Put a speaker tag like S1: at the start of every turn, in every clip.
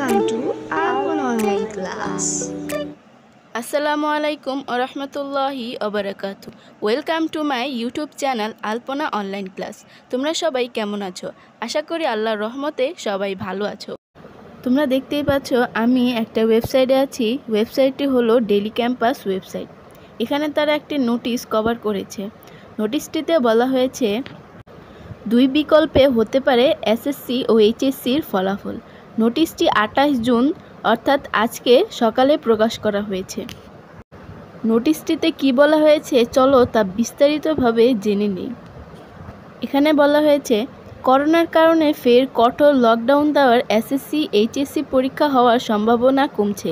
S1: আসসালামু আলাইকুম Awan online class আসসালামু আলাইকুম অবরাকাত welcome to my YouTube channel Alpana online class তোমরা সবাই কেমন আছো আশা করি আল্লাহর রহমতে সবাই ভালো আছো তোমরা দেখতেই পাচ্ছ আমি একটা ওয়েবসাইটে আছি ওয়েবসাইটটি হলো ডেলি ক্যাম্পাস ওয়েবসাইট এখানে তারা একটি নোটিশ কভার করেছে নোটিশটিতে বলা হয়েছে দুই বিকল্পে হতে পারে এসএসসি ও এইচএসসির ফলাফল নোটিশটি আঠাশ জুন অর্থাৎ আজকে সকালে প্রকাশ করা হয়েছে নোটিশটিতে কি বলা হয়েছে চলো তা বিস্তারিতভাবে জেনে নিই এখানে বলা হয়েছে করোনার কারণে ফের কঠোর লকডাউন দেওয়ার এসএসসি এইচএসসি পরীক্ষা হওয়ার সম্ভাবনা কমছে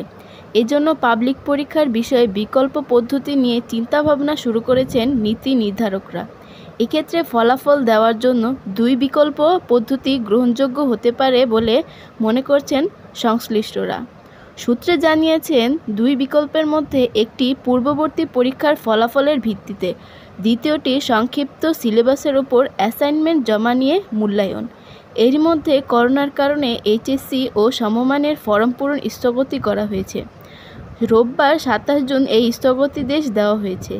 S1: এজন্য পাবলিক পরীক্ষার বিষয়ে বিকল্প পদ্ধতি নিয়ে চিন্তাভাবনা শুরু করেছেন নীতি নির্ধারকরা এক্ষেত্রে ফলাফল দেওয়ার জন্য দুই বিকল্প পদ্ধতি গ্রহণযোগ্য হতে পারে বলে মনে করছেন সংশ্লিষ্টরা সূত্রে জানিয়েছেন দুই বিকল্পের মধ্যে একটি পূর্ববর্তী পরীক্ষার ফলাফলের ভিত্তিতে দ্বিতীয়টি সংক্ষিপ্ত সিলেবাসের ওপর অ্যাসাইনমেন্ট জমা নিয়ে মূল্যায়ন এরই মধ্যে করোনার কারণে এইচএসসি ও সমমানের ফরম পূরণ স্থগতি করা হয়েছে রোববার সাতাশ জুন এই স্থগতিদেশ দেওয়া হয়েছে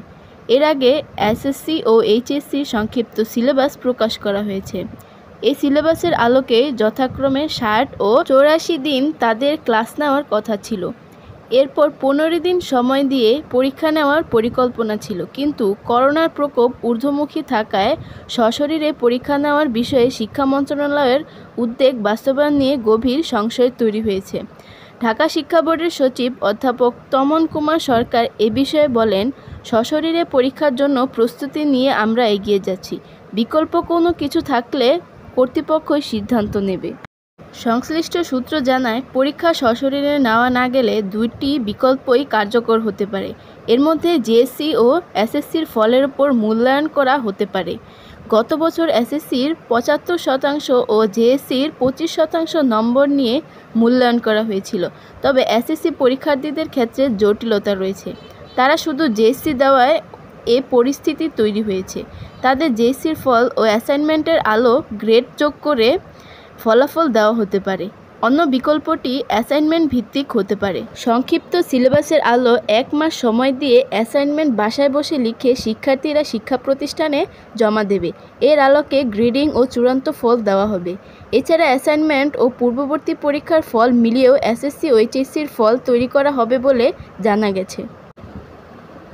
S1: এর আগে এসএসসি ও এইচএসসির সংক্ষিপ্ত সিলেবাস প্রকাশ করা হয়েছে এই সিলেবাসের আলোকে যথাক্রমে ষাট ও চৌরাশি দিন তাদের ক্লাস নেওয়ার কথা ছিল এরপর পনেরো দিন সময় দিয়ে পরীক্ষা নেওয়ার পরিকল্পনা ছিল কিন্তু করোনার প্রকোপ ঊর্ধ্বমুখী থাকায় সশরীরে পরীক্ষা নেওয়ার বিষয়ে শিক্ষা মন্ত্রণালয়ের উদ্বেগ বাস্তবায়ন নিয়ে গভীর সংশয় তৈরি হয়েছে ঢাকা শিক্ষা বোর্ডের সচিব অধ্যাপক তমন কুমার সরকার এ বিষয়ে বলেন সশরীরে পরীক্ষার জন্য প্রস্তুতি নিয়ে আমরা এগিয়ে যাচ্ছি বিকল্প কোনো কিছু থাকলে কর্তৃপক্ষই সিদ্ধান্ত নেবে সংশ্লিষ্ট সূত্র জানায় পরীক্ষা সশরীরে নেওয়া না গেলে দুইটি বিকল্পই কার্যকর হতে পারে এর মধ্যে জেএসসি ও এসএসসির ফলের ওপর মূল্যায়ন করা হতে পারে গত বছর এসএসসির পঁচাত্তর শতাংশ ও জেএসসির পঁচিশ শতাংশ নম্বর নিয়ে মূল্যায়ন করা হয়েছিল তবে এসএসসি পরীক্ষার্থীদের ক্ষেত্রে জটিলতা রয়েছে তারা শুধু জেএসসি দেওয়ায় এ পরিস্থিতি তৈরি হয়েছে তাদের জেএসসির ফল ও অ্যাসাইনমেন্টের আলো গ্রেড যোগ করে ফলাফল দেওয়া হতে পারে অন্য বিকল্পটি অ্যাসাইনমেন্ট ভিত্তিক হতে পারে সংক্ষিপ্ত সিলেবাসের আলো এক মাস সময় দিয়ে অ্যাসাইনমেন্ট বাসায় বসে লিখে শিক্ষার্থীরা শিক্ষা প্রতিষ্ঠানে জমা দেবে এর আলোকে গ্রিডিং ও চূড়ান্ত ফল দেওয়া হবে এছাড়া অ্যাসাইনমেন্ট ও পূর্ববর্তী পরীক্ষার ফল মিলিয়েও এসএসসি ও এইচএসসির ফল তৈরি করা হবে বলে জানা গেছে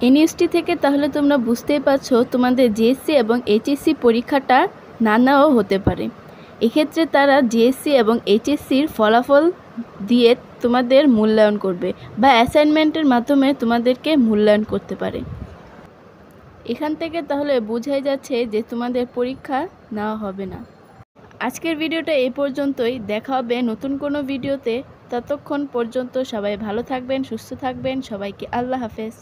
S1: এ নিউজটি e থেকে তাহলে তোমরা বুঝতেই পারছো তোমাদের জিএসসি এবং এইচএসসি পরীক্ষাটা নানাও হতে পারে এক্ষেত্রে তারা জিএসসি এবং এইচএসসির ফলাফল দিয়ে তোমাদের মূল্যায়ন করবে বা অ্যাসাইনমেন্টের মাধ্যমে তোমাদেরকে মূল্যায়ন করতে পারে এখান থেকে তাহলে বোঝাই যাচ্ছে যে তোমাদের পরীক্ষা নেওয়া হবে না আজকের ভিডিওটা এ পর্যন্তই দেখা হবে নতুন কোনো ভিডিওতে ততক্ষণ পর্যন্ত সবাই ভালো থাকবেন সুস্থ থাকবেন সবাইকে আল্লাহ হাফেজ